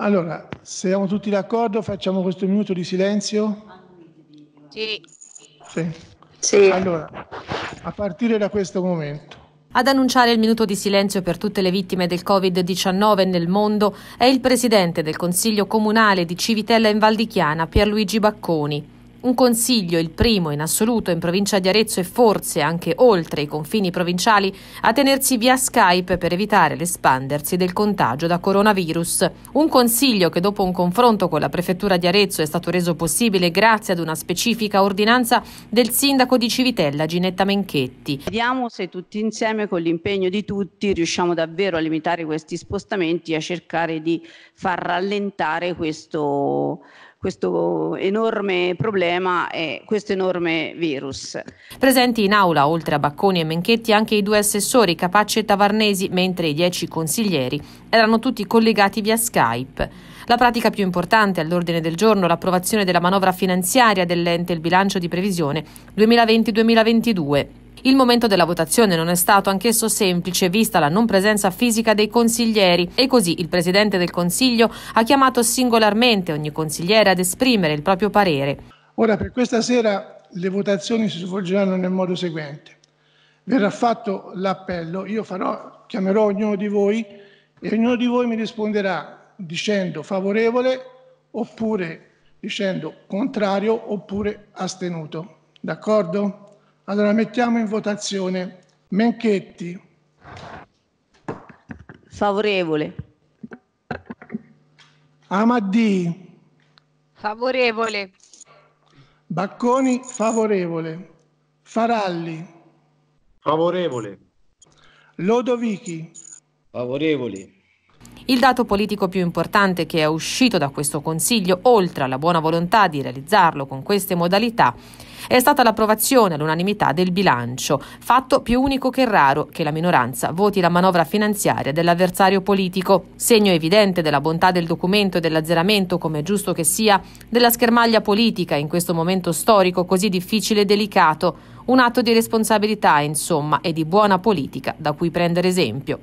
Allora, se siamo tutti d'accordo, facciamo questo minuto di silenzio? Sì. sì. Sì. Allora, a partire da questo momento. Ad annunciare il minuto di silenzio per tutte le vittime del Covid-19 nel mondo è il presidente del Consiglio Comunale di Civitella in Valdichiana, Pierluigi Bacconi. Un consiglio, il primo in assoluto in provincia di Arezzo e forse anche oltre i confini provinciali, a tenersi via Skype per evitare l'espandersi del contagio da coronavirus. Un consiglio che dopo un confronto con la prefettura di Arezzo è stato reso possibile grazie ad una specifica ordinanza del sindaco di Civitella Ginetta Menchetti. Vediamo se tutti insieme con l'impegno di tutti riusciamo davvero a limitare questi spostamenti e a cercare di far rallentare questo questo enorme problema e questo enorme virus. Presenti in aula, oltre a Bacconi e Menchetti, anche i due assessori Capace e Tavarnesi, mentre i dieci consiglieri erano tutti collegati via Skype. La pratica più importante all'ordine del giorno, l'approvazione della manovra finanziaria dell'ente il bilancio di previsione 2020-2022. Il momento della votazione non è stato anch'esso semplice, vista la non presenza fisica dei consiglieri, e così il Presidente del Consiglio ha chiamato singolarmente ogni consigliere ad esprimere il proprio parere. Ora, per questa sera le votazioni si svolgeranno nel modo seguente. Verrà fatto l'appello, io farò, chiamerò ognuno di voi e ognuno di voi mi risponderà dicendo favorevole oppure dicendo contrario oppure astenuto. D'accordo? Allora mettiamo in votazione Menchetti. Favorevole. Amaddi. Favorevole. Bacconi favorevole. Faralli. Favorevole. Lodovichi. Favorevole. Il dato politico più importante che è uscito da questo Consiglio, oltre alla buona volontà di realizzarlo con queste modalità, è stata l'approvazione all'unanimità del bilancio, fatto più unico che raro che la minoranza voti la manovra finanziaria dell'avversario politico, segno evidente della bontà del documento e dell'azzeramento, come è giusto che sia, della schermaglia politica in questo momento storico così difficile e delicato, un atto di responsabilità, insomma, e di buona politica da cui prendere esempio.